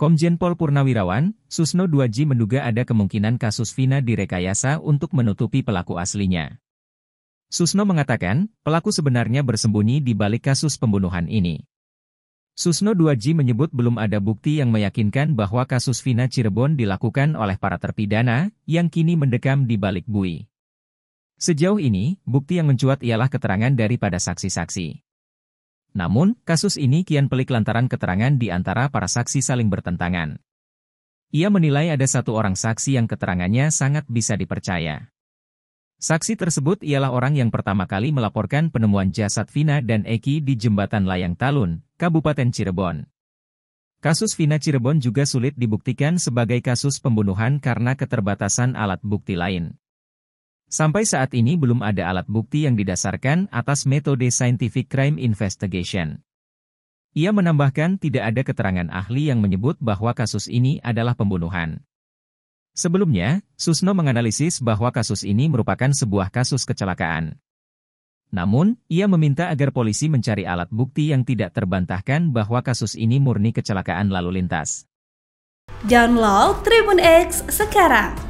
Komjen Pol Purnawirawan, Susno 2 g menduga ada kemungkinan kasus Vina direkayasa untuk menutupi pelaku aslinya. Susno mengatakan, pelaku sebenarnya bersembunyi di balik kasus pembunuhan ini. Susno 2 g menyebut belum ada bukti yang meyakinkan bahwa kasus Vina Cirebon dilakukan oleh para terpidana yang kini mendekam di balik bui. Sejauh ini, bukti yang mencuat ialah keterangan daripada saksi-saksi. Namun, kasus ini kian pelik lantaran keterangan di antara para saksi saling bertentangan. Ia menilai ada satu orang saksi yang keterangannya sangat bisa dipercaya. Saksi tersebut ialah orang yang pertama kali melaporkan penemuan jasad Vina dan Eki di Jembatan Layang Talun, Kabupaten Cirebon. Kasus Vina Cirebon juga sulit dibuktikan sebagai kasus pembunuhan karena keterbatasan alat bukti lain. Sampai saat ini belum ada alat bukti yang didasarkan atas metode scientific crime investigation. Ia menambahkan tidak ada keterangan ahli yang menyebut bahwa kasus ini adalah pembunuhan. Sebelumnya, Susno menganalisis bahwa kasus ini merupakan sebuah kasus kecelakaan. Namun, ia meminta agar polisi mencari alat bukti yang tidak terbantahkan bahwa kasus ini murni kecelakaan lalu lintas. Download Tribun X sekarang